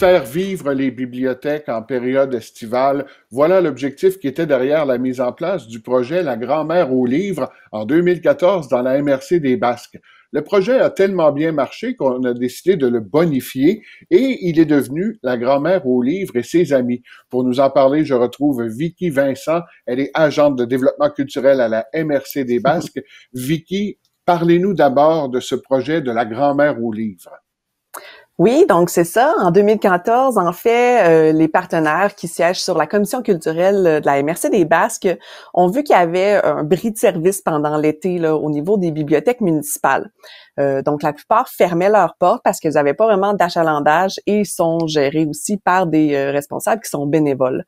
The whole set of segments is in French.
faire vivre les bibliothèques en période estivale. Voilà l'objectif qui était derrière la mise en place du projet La grand-mère aux livres en 2014 dans la MRC des Basques. Le projet a tellement bien marché qu'on a décidé de le bonifier et il est devenu La grand-mère aux livres et ses amis. Pour nous en parler, je retrouve Vicky Vincent. Elle est agente de développement culturel à la MRC des Basques. Vicky, parlez-nous d'abord de ce projet de La grand-mère aux livres. Oui, donc c'est ça. En 2014, en fait, euh, les partenaires qui siègent sur la commission culturelle euh, de la MRC des Basques ont vu qu'il y avait un bris de service pendant l'été là, au niveau des bibliothèques municipales. Euh, donc la plupart fermaient leurs portes parce qu'ils n'avaient pas vraiment d'achalandage et sont gérés aussi par des euh, responsables qui sont bénévoles.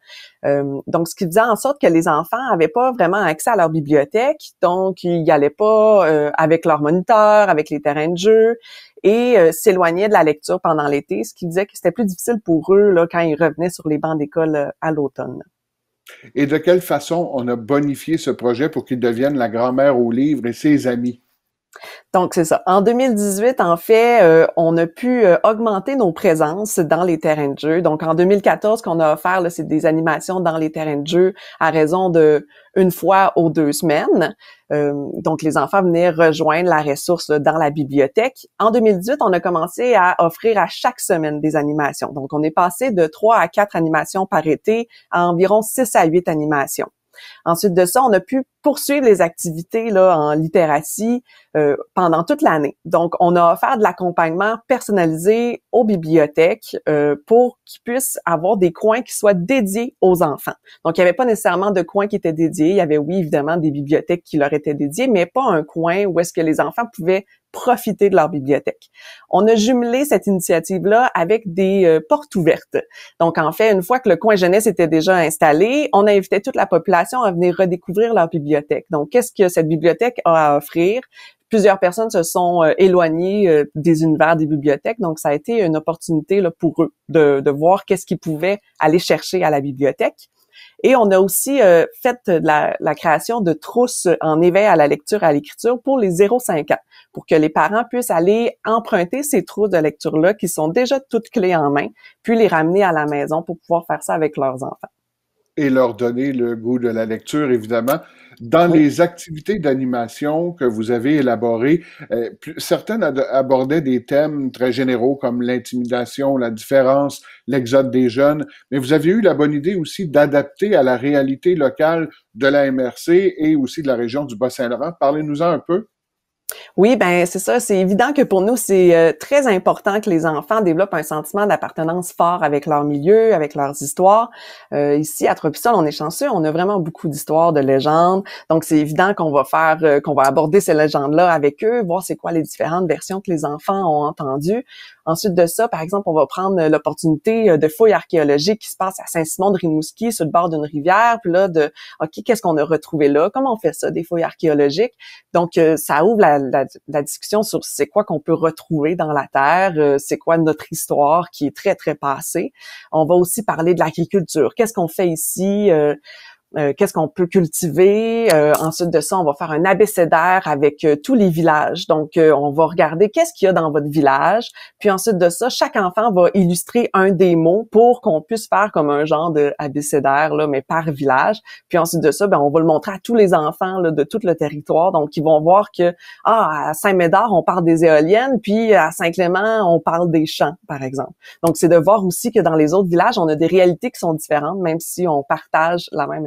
donc ce qui faisait en sorte que les enfants n'avaient pas vraiment accès à leur bibliothèque, donc ils n'y allaient pas avec leurs moniteurs, avec les terrains de jeu et euh, s'éloignaient de la lecture pendant l'été, ce qui disait que c'était plus difficile pour eux là, quand ils revenaient sur les bancs d'école euh, à l'automne. Et de quelle façon on a bonifié ce projet pour qu'il devienne la grand-mère au livre et ses amis? Donc, c'est ça. En 2018, en fait, euh, on a pu euh, augmenter nos présences dans les terrains de jeu. Donc, en 2014, qu'on a offert, c'est des animations dans les terrains de jeu à raison de une fois aux deux semaines. Euh, donc, les enfants venaient rejoindre la ressource dans la bibliothèque. En 2018, on a commencé à offrir à chaque semaine des animations. Donc, on est passé de trois à quatre animations par été à environ six à huit animations. Ensuite de ça, on a pu poursuivre les activités là, en littératie euh, pendant toute l'année. Donc, on a offert de l'accompagnement personnalisé aux bibliothèques euh, pour qu'ils puissent avoir des coins qui soient dédiés aux enfants. Donc, il n'y avait pas nécessairement de coins qui étaient dédiés. Il y avait, oui, évidemment, des bibliothèques qui leur étaient dédiées, mais pas un coin où est-ce que les enfants pouvaient profiter de leur bibliothèque. On a jumelé cette initiative-là avec des euh, portes ouvertes. Donc, en fait, une fois que le coin jeunesse était déjà installé, on a invité toute la population à venir redécouvrir leur bibliothèque donc, qu'est-ce que cette bibliothèque a à offrir? Plusieurs personnes se sont euh, éloignées euh, des univers des bibliothèques, donc ça a été une opportunité là, pour eux de, voir qu'est-ce qu'ils pouvaient aller chercher à la bibliothèque. Et on a aussi euh, fait la, la, création de trousses en éveil à la lecture et à l'écriture pour les 0-5 ans, pour que les parents puissent aller emprunter ces trousses de lecture-là qui sont déjà toutes clés en main, puis les ramener à la maison pour pouvoir faire ça avec leurs enfants et leur donner le goût de la lecture, évidemment. Dans les activités d'animation que vous avez élaborées, euh, certaines abordaient des thèmes très généraux comme l'intimidation, la différence, l'exode des jeunes, mais vous avez eu la bonne idée aussi d'adapter à la réalité locale de la MRC et aussi de la région du Bas-Saint-Laurent. Parlez-nous-en un peu. Oui, ben c'est ça. C'est évident que pour nous, c'est euh, très important que les enfants développent un sentiment d'appartenance fort avec leur milieu, avec leurs histoires. Euh, ici, à Tropisol, on est chanceux, on a vraiment beaucoup d'histoires, de légendes. Donc, c'est évident qu'on va faire, euh, qu'on va aborder ces légendes-là avec eux, voir c'est quoi les différentes versions que les enfants ont entendues. Ensuite de ça, par exemple, on va prendre l'opportunité de fouilles archéologiques qui se passent à Saint-Simon de Rimouski, sur le bord d'une rivière. Puis là, de OK, qu'est-ce qu'on a retrouvé là Comment on fait ça Des fouilles archéologiques. Donc, ça ouvre la la, discussion sur c'est quoi qu'on peut retrouver dans la terre, euh, c'est quoi notre histoire qui est très, très passée. On va aussi parler de l'agriculture. Qu'est-ce qu'on fait ici? Euh, euh, qu'est-ce qu'on peut cultiver. Euh, ensuite de ça, on va faire un abécédaire avec euh, tous les villages. Donc, on va regarder qu'est-ce qu'il y a dans votre village. Puis ensuite de ça, chaque enfant va illustrer un des mots pour qu'on puisse faire comme un genre de là, mais par village. Puis ensuite de ça, ben, on va le montrer à tous les enfants de tout le territoire. Donc, ils vont voir que ah, à Saint-Médard, on parle des éoliennes, puis à Saint-Clément, on parle des champs, par exemple. Donc, c'est de voir aussi que dans les autres villages, on a des réalités qui sont différentes, même si on partage la même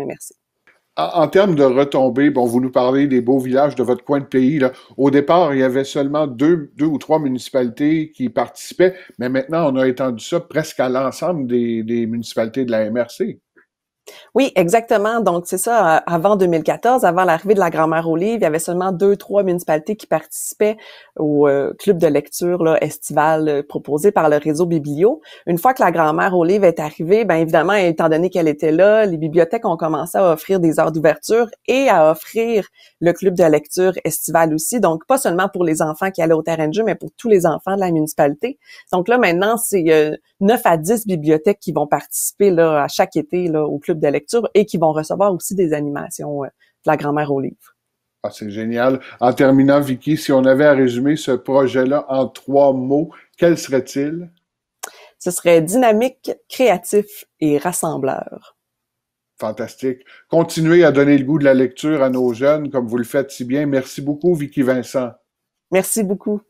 en termes de retombées, bon, vous nous parlez des beaux villages de votre coin de pays. Au départ, il y avait seulement deux, ou trois municipalités qui participaient, mais maintenant, on a étendu ça presque à l'ensemble des municipalités de la MRC. Oui, exactement. Donc, c'est ça, avant 2014, avant l'arrivée de la grand-mère au livre, il y avait seulement deux, trois municipalités qui participaient au euh, club de lecture là, estival euh, proposé par le réseau Biblio. Une fois que la grand-mère au livre est arrivée, bien évidemment, étant donné qu'elle était là, les bibliothèques ont commencé à offrir des heures d'ouverture et à offrir le club de lecture estival aussi. Donc, pas seulement pour les enfants qui allaient au terrain de jeu, mais pour tous les enfants de la municipalité. Donc là, maintenant, c'est euh, neuf à 10 bibliothèques qui vont participer là, à chaque été là, au club de lecture et qui vont recevoir aussi des animations euh, de la grand-mère au livre. Ah, c'est génial. En terminant, Vicky, si on avait à résumer ce projet-là en trois mots, quel serait-il? Ce serait dynamique, créatif et rassembleur. Fantastique. Continuez à donner le goût de la lecture à nos jeunes comme vous le faites si bien. Merci beaucoup, Vicky Vincent. Merci beaucoup.